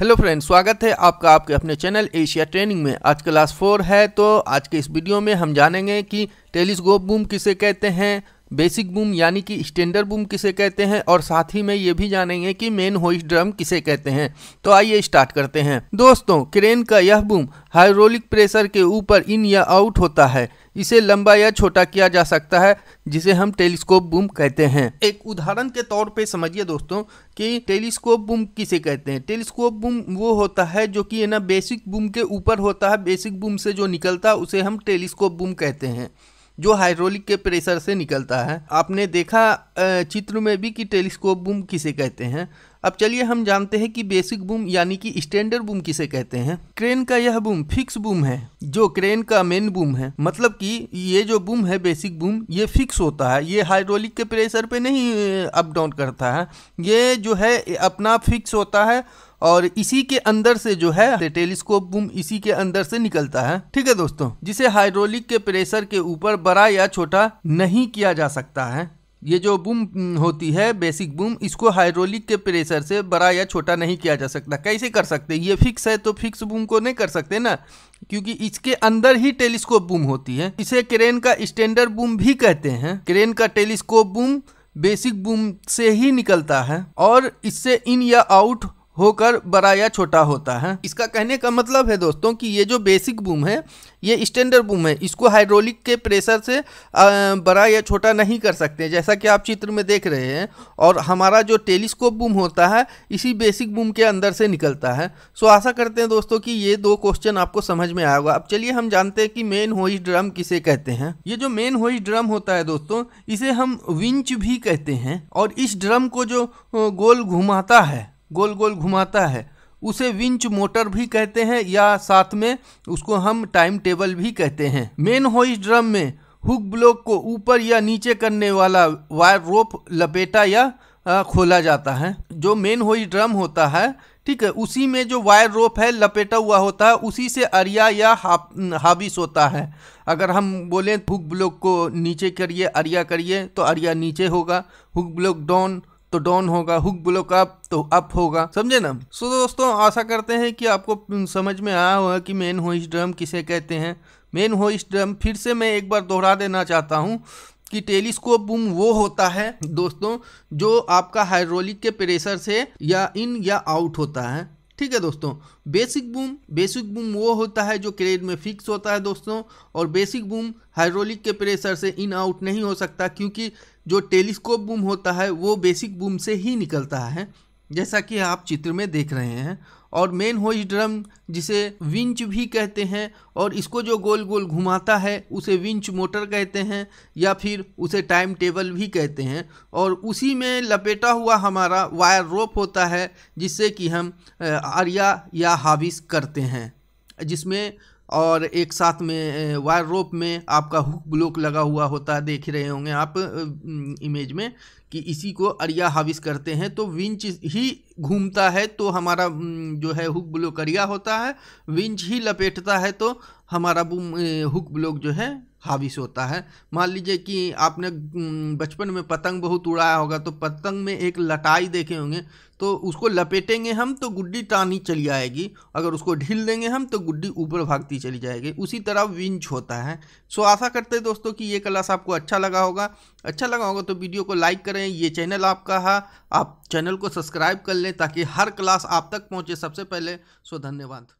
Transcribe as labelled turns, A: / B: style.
A: hello friends स्वागत है आपका आपके अपने चैनल एशिया ट्रेनिंग में आज क्लास फोर है तो आज के इस वीडियो में हम जानेंगे कि टेलीस्कोप बूम किसे कहते हैं बेसिक बूम यानी कि स्टैंडर्ड बूम किसे कहते हैं और साथ ही में ये भी जानेंगे कि मेन होइस्ट ड्रम किसे कहते हैं तो आइए स्टार्ट करते हैं दोस्तों क्रेन का यह बूम हाइड्रोलिक प्रेशर के ऊपर इन या आउट होता है इसे लंबा या छोटा किया जा सकता है जिसे हम टेलीस्कोप बूम कहते हैं एक उदाहरण के तौर पे समझिए दोस्तों कि टेलीस्कोप बूम किसे कहते हैं टेलीस्कोप बूम वो होता है जो कि ना बेसिक बूम के ऊपर होता है बेसिक बूम से जो निकलता है उसे हम टेलीस्कोप बूम कहते हैं जो हाइड्रोलिक के प्रेशर से निकलता है आपने देखा चित्र में भी कि टेलीस्कोप बूम किसे कहते हैं अब चलिए हम जानते हैं कि बेसिक बूम यानी कि स्टैंडर्ड बूम किसे कहते हैं क्रेन का यह बूम फिक्स बूम है जो क्रेन का मेन बूम है मतलब कि ये जो बूम है बेसिक बूम ये फिक्स होता है ये हाइड्रोलिक के प्रेशर पे नहीं अप डाउन करता है ये जो है अपना फिक्स होता है और इसी के अंदर से जो है टेलीस्कोप बूम इसी के अंदर से निकलता है ठीक है दोस्तों जिसे हाइड्रोलिक के प्रेशर के ऊपर बड़ा या छोटा नहीं किया जा सकता है ये जो बूम हम्म, होती है बेसिक बूम इसको हाइड्रोलिक के प्रेशर से बड़ा या छोटा नहीं किया जा सकता कैसे कर सकते ये फिक्स है तो फिक्स बूम को नहीं कर सकते ना क्योंकि इसके अंदर ही टेलीस्कोप बूम होती है इसे क्रेन का स्टैंडर्ड बूम भी कहते हैं क्रेन का टेलीस्कोप बूम बेसिक बूम से ही निकलता है और इससे इन या आउट होकर बड़ा या छोटा होता है इसका कहने का मतलब है दोस्तों कि ये जो बेसिक बूम है ये स्टैंडर्ड बूम है इसको हाइड्रोलिक के प्रेशर से बड़ा या छोटा नहीं कर सकते जैसा कि आप चित्र में देख रहे हैं और हमारा जो टेलीस्कोप बूम होता है इसी बेसिक बूम के अंदर से निकलता है सो आशा करते हैं दोस्तों कि ये दो क्वेश्चन आपको समझ में आएगा अब चलिए हम जानते हैं कि मेन होइस ड्रम किसे कहते हैं ये जो मेन होइस ड्रम होता है दोस्तों इसे हम विंच भी कहते हैं और इस ड्रम को जो गोल घुमाता है गोल गोल घुमाता है उसे विंच मोटर भी कहते हैं या साथ में उसको हम टाइम टेबल भी कहते हैं मेन होइस ड्रम में हुक ब्लॉक को ऊपर या नीचे करने वाला वायर रोप लपेटा या खोला जाता है जो मेन होइस ड्रम होता है ठीक है उसी में जो वायर रोप है लपेटा हुआ होता है उसी से अरिया या हाबिस होता है अगर हम बोलें हुक ब्लॉक को नीचे करिए अरिया करिए तो अरिया नीचे होगा हुक ब्लॉक डाउन तो डाउन होगा हुक ब्लॉक अप तो अप होगा समझे ना सो so, दोस्तों आशा करते हैं कि आपको समझ में आया होगा कि मेन होइस ड्रम किसे कहते हैं मेन होइस ड्रम फिर से मैं एक बार दोहरा देना चाहता हूँ कि टेलीस्कोप बूम वो होता है दोस्तों जो आपका हाइड्रोलिक के प्रेशर से या इन या आउट होता है ठीक है दोस्तों बेसिक बूम बेसिक बूम वो होता है जो क्रेड में फिक्स होता है दोस्तों और बेसिक बूम हाइड्रोलिक के प्रेशर से इन आउट नहीं हो सकता क्योंकि जो टेलीस्कोप बूम होता है वो बेसिक बूम से ही निकलता है जैसा कि आप चित्र में देख रहे हैं और मेन इस ड्रम जिसे विंच भी कहते हैं और इसको जो गोल गोल घुमाता है उसे विंच मोटर कहते हैं या फिर उसे टाइम टेबल भी कहते हैं और उसी में लपेटा हुआ हमारा वायर रोप होता है जिससे कि हम आर्या या हाविस करते हैं जिसमें और एक साथ में वायर रोप में आपका हुक ब्लॉक लगा हुआ होता है देख रहे होंगे आप इमेज में कि इसी को अरिया हाविस करते हैं तो विंच ही घूमता है तो हमारा जो है हुक ब्लॉक अरिया होता है विंच ही लपेटता है तो हमारा हुक ब्लॉक जो है हाविस होता है मान लीजिए कि आपने बचपन में पतंग बहुत उड़ाया होगा तो पतंग में एक लटाई देखे होंगे तो उसको लपेटेंगे हम तो गुड्डी टानी चली आएगी अगर उसको ढील देंगे हम तो गुड्डी ऊपर भागती चली जाएगी उसी तरह विंच होता है सो आशा करते हैं दोस्तों कि ये क्लास आपको अच्छा लगा होगा अच्छा लगा होगा तो वीडियो को लाइक करें ये चैनल आपका है आप चैनल को सब्सक्राइब कर लें ताकि हर क्लास आप तक पहुँचे सबसे पहले सो धन्यवाद